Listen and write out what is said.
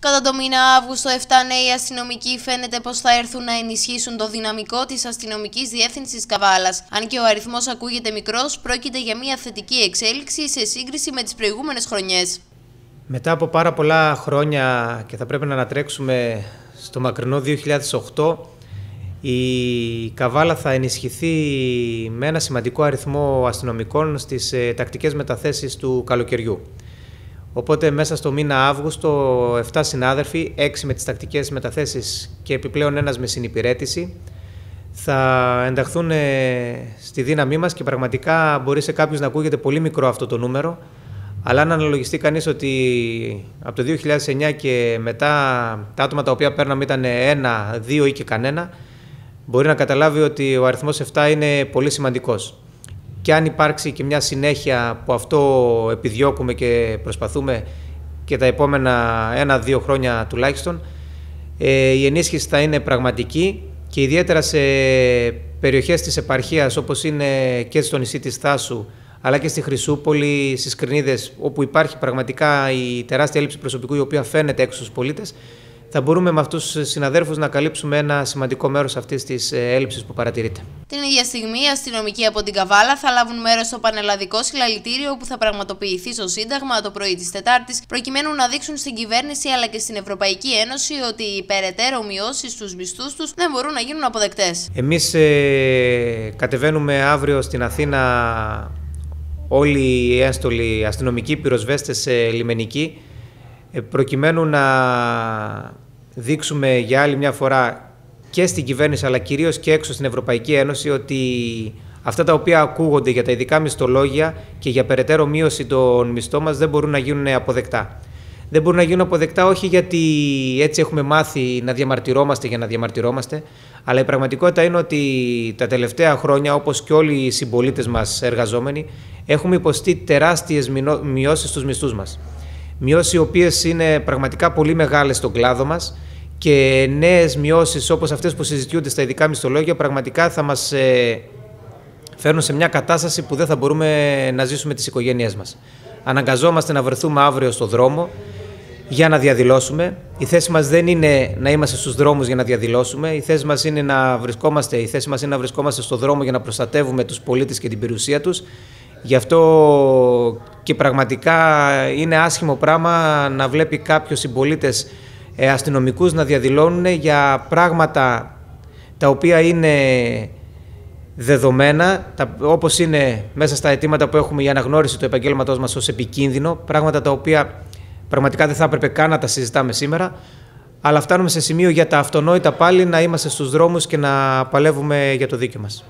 Κατά το μήνα Αύγουστο, 7 νέοι αστυνομικοί φαίνεται πως θα έρθουν να ενισχύσουν το δυναμικό της αστυνομικής διεύθυνσης Καβάλας. Αν και ο αριθμός ακούγεται μικρός, πρόκειται για μια θετική εξέλιξη σε σύγκριση με τις προηγούμενες χρονιές. Μετά από πάρα πολλά χρόνια και θα πρέπει να ανατρέξουμε στο μακρινό 2008, η Καβάλα θα ενισχυθεί με ένα σημαντικό αριθμό αστυνομικών στις ε, τακτικές μεταθέσεις του καλοκαιριού. Οπότε μέσα στο μήνα Αύγουστο 7 συνάδελφοι, 6 με τις τακτικές μεταθέσεις και επιπλέον ένας με συνυπηρέτηση θα ενταχθούν ε, στη δύναμή μας και πραγματικά μπορεί σε κάποιους να ακούγεται πολύ μικρό αυτό το νούμερο αλλά αν αναλογιστεί κανείς ότι από το 2009 και μετά τα άτομα τα οποία παίρναμε ήταν ένα, δύο ή και κανένα μπορεί να καταλάβει ότι ο αριθμός 7 είναι πολύ σημαντικός και αν υπάρξει και μια συνέχεια που αυτό επιδιώκουμε και προσπαθούμε και τα επόμενα ένα-δύο χρόνια τουλάχιστον, ε, η ενίσχυση θα είναι πραγματική και ιδιαίτερα σε περιοχές της επαρχίας όπως είναι και στο νησί της Θάσου αλλά και στη Χρυσούπολη, στις Κρινίδες όπου υπάρχει πραγματικά η τεράστια έλλειψη προσωπικού η οποία φαίνεται έξω στους πολίτες θα μπορούμε με αυτούς τους συναδέρφους να καλύψουμε ένα σημαντικό μέρος αυτής της ε, έλλειψης που παρατηρείται. Την ίδια στιγμή, οι αστυνομικοί από την Καβάλα θα λάβουν μέρος στο πανελλαδικό συλλαλητήριο που θα πραγματοποιηθεί στο Σύνταγμα το πρωί της Τετάρτης, προκειμένου να δείξουν στην κυβέρνηση αλλά και στην Ευρωπαϊκή Ένωση ότι οι περαιτέρω μειώσεις στους μισθούς τους δεν μπορούν να γίνουν αποδεκτές. Εμείς ε, κατεβαίνουμε αύριο στην Αθήνα όλοι οι ένστολοι αστυνομικοί, πυροσβέστες, ε, λιμενικοί ε, προκειμένου να δείξουμε για άλλη μια φορά και στην κυβέρνηση αλλά κυρίως και έξω στην Ευρωπαϊκή Ένωση ότι αυτά τα οποία ακούγονται για τα ειδικά μισθολόγια και για περαιτέρω μείωση των μισθών μας δεν μπορούν να γίνουν αποδεκτά. Δεν μπορούν να γίνουν αποδεκτά όχι γιατί έτσι έχουμε μάθει να διαμαρτυρόμαστε για να διαμαρτυρόμαστε, αλλά η πραγματικότητα είναι ότι τα τελευταία χρόνια, όπως και όλοι οι συμπολίτες μας εργαζόμενοι, έχουμε υποστεί τεράστιες μειώσεις στους μισθούς μας. Μειώσεις οι οποίες είναι πραγματικά πολύ μεγάλες στον κλάδο μας και νέες μειώσεις όπως αυτές που συζητιούνται στα ειδικά μισθολόγια πραγματικά θα μας ε, φέρνουν σε μια κατάσταση που δεν θα μπορούμε να ζήσουμε τις οικογένειές μας. Αναγκαζόμαστε να βρεθούμε αύριο στο δρόμο για να διαδηλώσουμε. Η θέση μας δεν είναι να είμαστε στους δρόμους για να διαδηλώσουμε. Η θέση μας είναι να βρισκόμαστε, η θέση μας είναι να βρισκόμαστε στο δρόμο για να προστατεύουμε τους πολίτες και την περιουσία τους. Γι' αυτό και πραγματικά είναι άσχημο πράγμα να βλέπει κάποιους συμπολίτες ε, αστυνομικούς να διαδηλώνουν για πράγματα τα οποία είναι δεδομένα, τα, όπως είναι μέσα στα αιτήματα που έχουμε για αναγνώριση του επαγγέλματός μας ως επικίνδυνο, πράγματα τα οποία πραγματικά δεν θα έπρεπε καν να τα συζητάμε σήμερα, αλλά φτάνουμε σε σημείο για τα αυτονόητα πάλι να είμαστε στους δρόμους και να παλεύουμε για το δίκαιο μας.